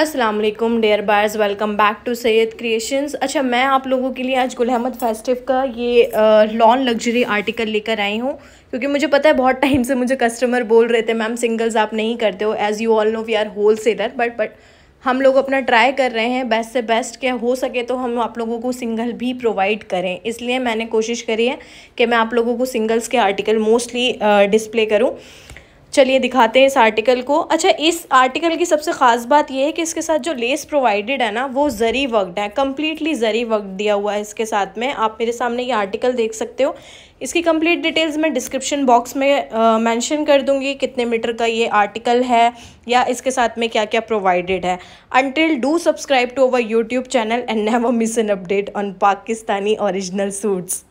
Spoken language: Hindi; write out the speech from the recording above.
अस्सलाम वालेकुम dear buyers welcome back to Syed creations अच्छा मैं आप लोगों के लिए आज गुल अहमद फेस्टिव का ये लॉन लग्जरी आर्टिकल लेकर आई हूँ क्योंकि मुझे पता है बहुत टाइम से मुझे कस्टमर बोल रहे थे मैम सिंगल्स आप नहीं करते हो as you all know we are wholesaler but but हम लोग अपना ट्राई कर रहे हैं बेस्ट से बेस्ट क्या हो सके तो हम आप लोगों को सिंगल भी प्रोवाइड करें इसलिए मैंने कोशिश करी है कि मैं आप लोगों को सिंगल्स के आर्टिकल मोस्टली डिस्प्ले करूँ चलिए दिखाते हैं इस आर्टिकल को अच्छा इस आर्टिकल की सबसे ख़ास बात यह है कि इसके साथ जो लेस प्रोवाइडेड है ना वो ज़री वर्कड है कम्प्लीटली ज़री वर्क दिया हुआ है इसके साथ में आप मेरे सामने ये आर्टिकल देख सकते हो इसकी कंप्लीट डिटेल्स मैं डिस्क्रिप्शन बॉक्स में मेंशन कर दूंगी कितने मीटर का ये आर्टिकल है या इसके साथ में क्या क्या प्रोवाइडेड है until do subscribe to our YouTube channel and never miss an update on Pakistani original suits